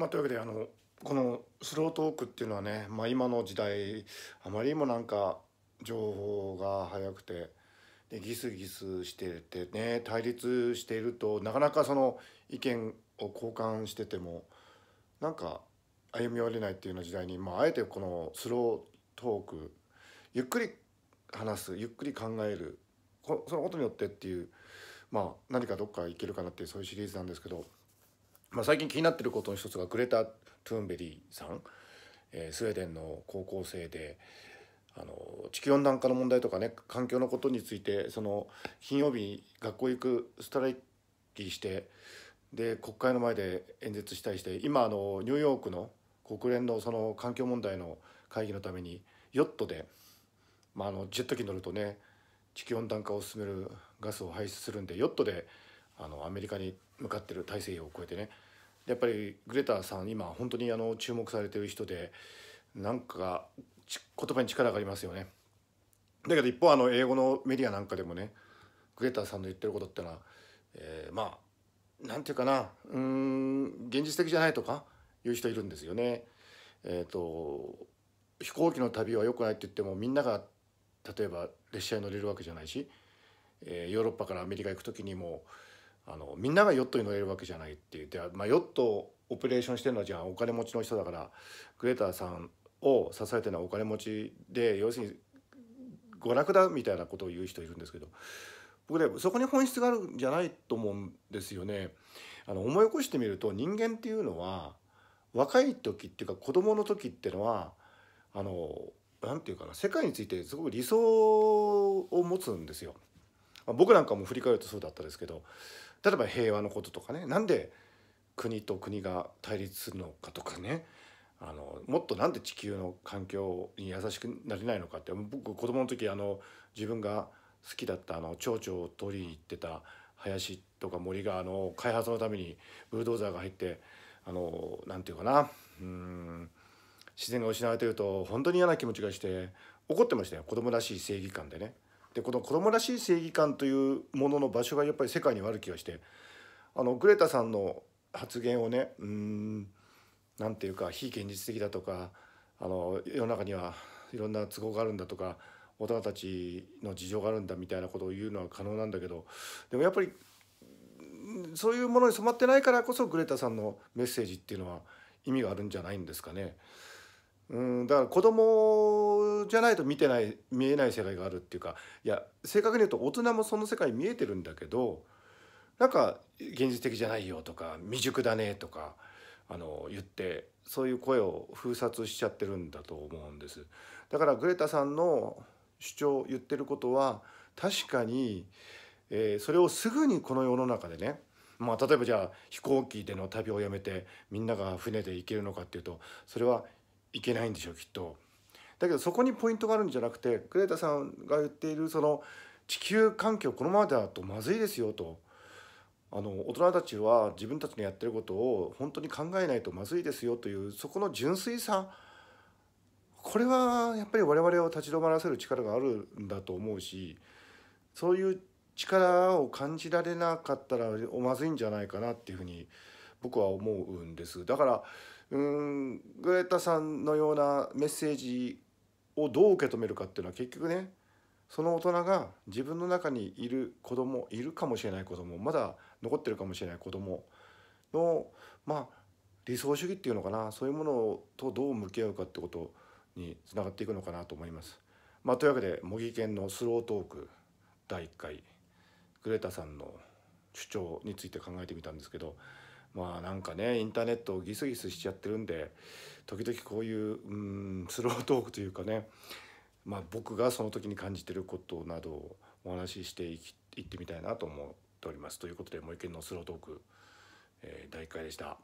まあ、というわけであのこのスロートークっていうのはね、まあ、今の時代あまりにもなんか情報が早くてでギスギスしててね対立しているとなかなかその意見を交換しててもなんか歩み寄れないっていうような時代に、まあ、あえてこのスロートークゆっくり話すゆっくり考えるそのことによってっていう、まあ、何かどっか行けるかなっていうそういうシリーズなんですけどまあ、最近気になってることの一つがグレタ・トゥーンベリーさん、えー、スウェーデンの高校生であの地球温暖化の問題とかね環境のことについてその金曜日学校行くストライキしてで国会の前で演説したりして今あのニューヨークの国連のその環境問題の会議のためにヨットで、まあ、あのジェット機乗るとね地球温暖化を進めるガスを排出するんでヨットであのアメリカに向かってる大西洋を越えてねやっぱりグレターさん今本当にあの注目されてる人でなんか言葉に力がありますよねだけど一方あの英語のメディアなんかでもねグレターさんの言ってることってのは、えー、まあなんていうかなうん現実的じゃないとかいう人いるんですよね。えーと、飛行機の旅は良くないって言ってもみんなが例えば列車に乗れるわけじゃないし、えー、ヨーロッパからアメリカ行く時にもあのみんながヨットに乗れるわけじゃないって言って、まあ、ヨットオペレーションしてるのはじゃあお金持ちの人だからグレーターさんを支えてるのはお金持ちで要するに娯楽だみたいなことを言う人いるんですけど僕ねそこに本質があるんじゃないと思うんですよね。あの思い起こしてみると人間っていうのは若い時っていうか子供の時ってのはあの何て言うかな世界についてすごく理想を持つんですよ。僕なんかも振り返るとそうだったですけど例えば平和のこととかねなんで国と国が対立するのかとかねあのもっとなんで地球の環境に優しくなれないのかって僕子供の時あの自分が好きだったあの蝶々を取りに行ってた林とか森があの開発のためにブルドーザーが入ってあのなんていうかなうん自然が失われてると本当に嫌な気持ちがして怒ってましたよ子供らしい正義感でね。でこの子供らしい正義感というものの場所がやっぱり世界にはある気がしてあのグレタさんの発言をねうんなんていうか非現実的だとかあの世の中にはいろんな都合があるんだとか大人たちの事情があるんだみたいなことを言うのは可能なんだけどでもやっぱりそういうものに染まってないからこそグレタさんのメッセージっていうのは意味があるんじゃないんですかね。うんだから子供じゃないと見てない見えない世界があるっていうかいや正確に言うと大人もその世界見えてるんだけどなんか現実的じゃないよとか未熟だねとかあの言ってそういう声を封殺しちゃってるんだと思うんですだからグレタさんの主張言ってることは確かに、えー、それをすぐにこの世の中でねまあ、例えばじゃあ飛行機での旅をやめてみんなが船で行けるのかっていうとそれはいけないんでしょうきっと。だけどそこにポイントがあるんじゃなくてクレータさんが言っているその地球環境このままだとまずいですよと。あの大人たちは自分たちのやってることを本当に考えないとまずいですよというそこの純粋さこれはやっぱり我々を立ち止まらせる力があるんだと思うしそういう力を感じられなかったらまずいんじゃないかなっていうふうに僕は思うんです。だからうんグレタさんのようなメッセージをどう受け止めるかっていうのは結局ねその大人が自分の中にいる子供いるかもしれない子供まだ残ってるかもしれない子供のまあ理想主義っていうのかなそういうものとどう向き合うかってことにつながっていくのかなと思います。まあ、というわけで模擬犬のスロートーク第1回グレタさんの主張について考えてみたんですけどまあなんかねインターネットをギスギスしちゃってるんで時々こういううんスロートークというかね、まあ、僕がその時に感じてることなどをお話ししていきいってみたいなと思っております。ということで「もう一件のスロートーク」えー、第1回でした。